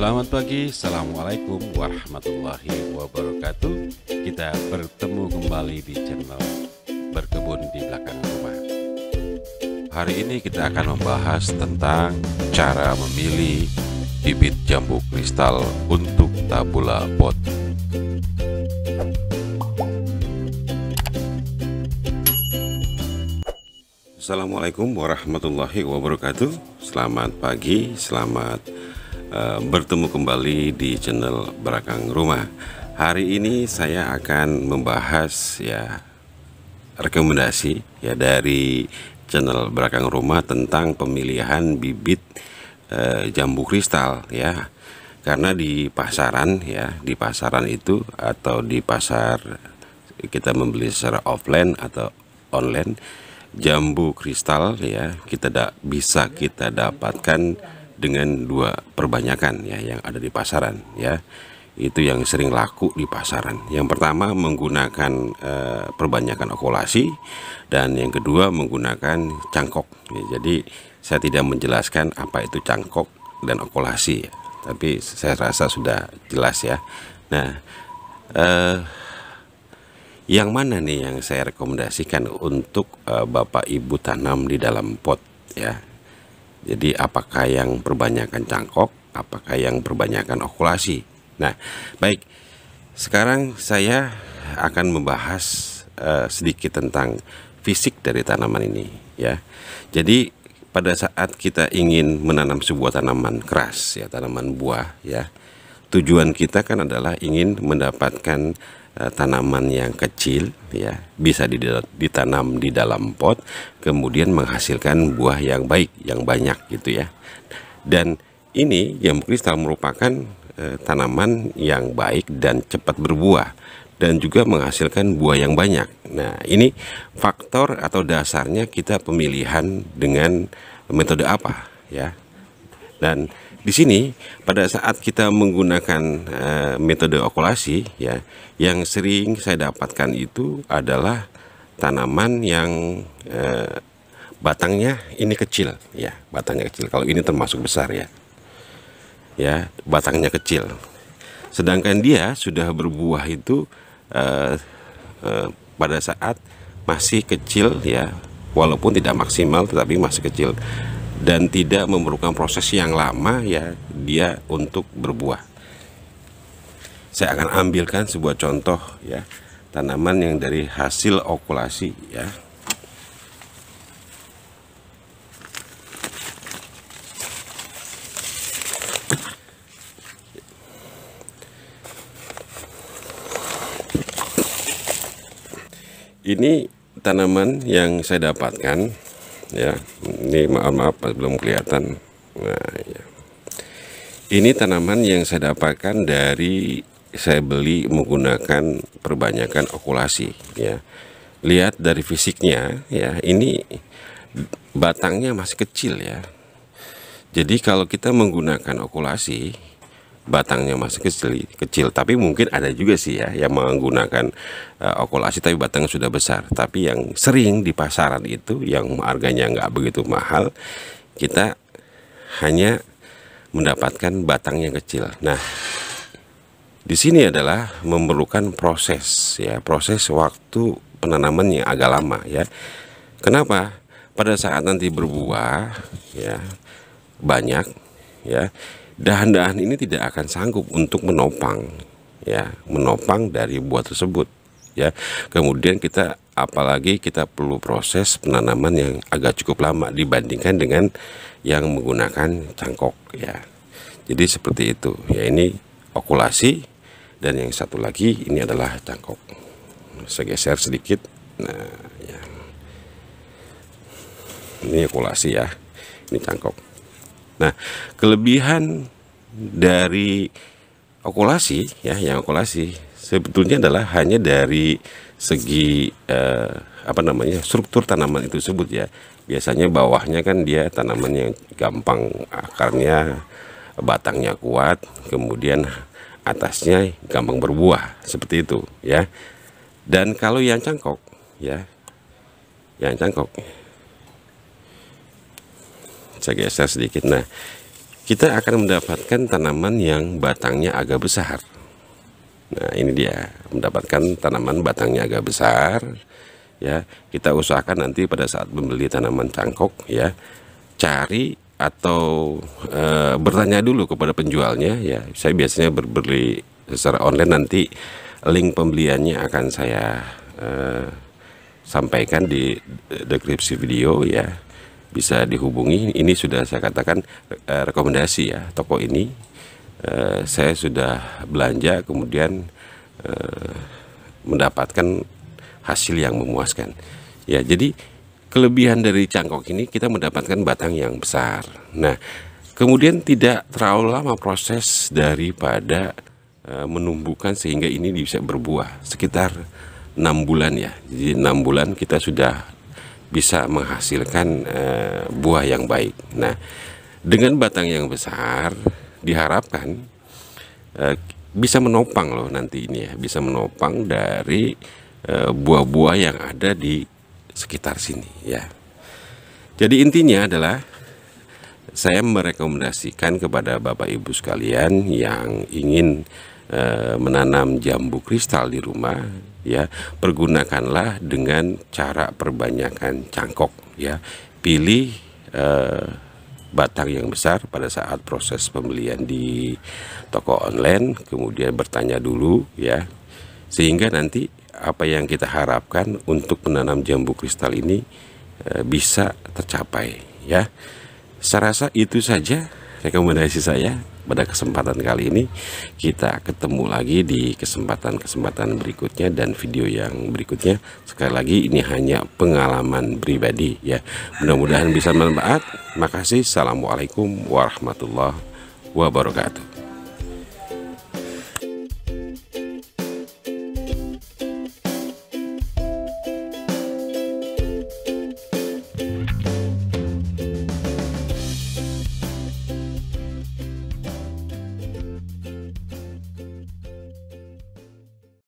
Selamat pagi, Assalamualaikum warahmatullahi wabarakatuh Kita bertemu kembali di channel Berkebun di Belakang Rumah Hari ini kita akan membahas tentang cara memilih bibit jambu kristal untuk tabula pot Assalamualaikum warahmatullahi wabarakatuh Selamat pagi, selamat Eh, bertemu kembali di channel Berakang Rumah. Hari ini saya akan membahas ya rekomendasi ya dari channel Berakang Rumah tentang pemilihan bibit e, jambu kristal ya. Karena di pasaran ya, di pasaran itu atau di pasar kita membeli secara offline atau online jambu kristal ya kita da bisa kita dapatkan dengan dua perbanyakan ya yang ada di pasaran ya itu yang sering laku di pasaran. Yang pertama menggunakan e, perbanyakan okulasi dan yang kedua menggunakan cangkok. Ya, jadi saya tidak menjelaskan apa itu cangkok dan okulasi, ya. tapi saya rasa sudah jelas ya. Nah, e, yang mana nih yang saya rekomendasikan untuk e, bapak ibu tanam di dalam pot ya? Jadi apakah yang perbanyakan cangkok, apakah yang perbanyakan okulasi. Nah, baik. Sekarang saya akan membahas uh, sedikit tentang fisik dari tanaman ini ya. Jadi pada saat kita ingin menanam sebuah tanaman keras ya, tanaman buah ya. Tujuan kita kan adalah ingin mendapatkan Eh, tanaman yang kecil ya bisa ditanam di dalam pot kemudian menghasilkan buah yang baik yang banyak gitu ya dan ini jambu kristal merupakan eh, tanaman yang baik dan cepat berbuah dan juga menghasilkan buah yang banyak nah ini faktor atau dasarnya kita pemilihan dengan metode apa ya dan di sini pada saat kita menggunakan uh, metode okulasi ya, yang sering saya dapatkan itu adalah tanaman yang uh, batangnya ini kecil ya, batangnya kecil. Kalau ini termasuk besar ya. Ya, batangnya kecil. Sedangkan dia sudah berbuah itu uh, uh, pada saat masih kecil ya, walaupun tidak maksimal tetapi masih kecil dan tidak memerlukan proses yang lama ya dia untuk berbuah. Saya akan ambilkan sebuah contoh ya tanaman yang dari hasil okulasi ya. Ini tanaman yang saya dapatkan ya ini maaf maaf belum kelihatan nah ya ini tanaman yang saya dapatkan dari saya beli menggunakan perbanyakan okulasi ya lihat dari fisiknya ya ini batangnya masih kecil ya jadi kalau kita menggunakan okulasi batangnya masih kecil kecil tapi mungkin ada juga sih ya yang menggunakan uh, eh, okulasi tapi batangnya sudah besar tapi yang sering di pasaran itu yang harganya nggak begitu mahal kita hanya mendapatkan batang yang kecil nah di sini adalah memerlukan proses ya proses waktu penanaman yang agak lama ya kenapa pada saat nanti berbuah ya banyak ya dahan-dahan ini tidak akan sanggup untuk menopang ya menopang dari buah tersebut ya kemudian kita apalagi kita perlu proses penanaman yang agak cukup lama dibandingkan dengan yang menggunakan cangkok ya jadi seperti itu ya ini okulasi dan yang satu lagi ini adalah cangkok saya geser sedikit nah ya ini okulasi ya ini cangkok Nah, kelebihan dari okulasi ya yang okulasi sebetulnya adalah hanya dari segi eh, apa namanya struktur tanaman itu sebut ya biasanya bawahnya kan dia tanaman yang gampang akarnya batangnya kuat kemudian atasnya gampang berbuah seperti itu ya dan kalau yang cangkok ya yang cangkok saya geser sedikit nah kita akan mendapatkan tanaman yang batangnya agak besar nah ini dia mendapatkan tanaman batangnya agak besar ya kita usahakan nanti pada saat membeli tanaman cangkok ya cari atau e, bertanya dulu kepada penjualnya ya saya biasanya berbeli secara online nanti link pembeliannya akan saya e, sampaikan di eh, deskripsi video ya bisa dihubungi. Ini sudah saya katakan eh, rekomendasi ya toko ini. Eh, saya sudah belanja kemudian eh, mendapatkan hasil yang memuaskan. Ya, jadi kelebihan dari cangkok ini kita mendapatkan batang yang besar. Nah, kemudian tidak terlalu lama proses daripada menumbuhkan sehingga ini bisa berbuah sekitar enam bulan ya. Jadi enam bulan kita sudah bisa menghasilkan uh, buah yang baik. Nah, dengan batang yang besar diharapkan uh, bisa menopang loh nanti ini ya, bisa menopang dari eh, buah-buah yang ada di sekitar sini ya. Jadi intinya adalah saya merekomendasikan kepada Bapak Ibu sekalian yang ingin Eh, menanam jambu kristal di rumah ya pergunakanlah dengan cara perbanyakan cangkok ya pilih e, batang yang besar pada saat proses pembelian di toko online kemudian bertanya dulu ya sehingga nanti apa yang kita harapkan untuk menanam jambu kristal ini e, bisa tercapai ya saya rasa itu saja rekomendasi saya pada kesempatan kali ini kita ketemu lagi di kesempatan-kesempatan berikutnya dan video yang berikutnya sekali lagi ini hanya pengalaman pribadi ya mudah-mudahan bisa bermanfaat makasih assalamualaikum warahmatullahi wabarakatuh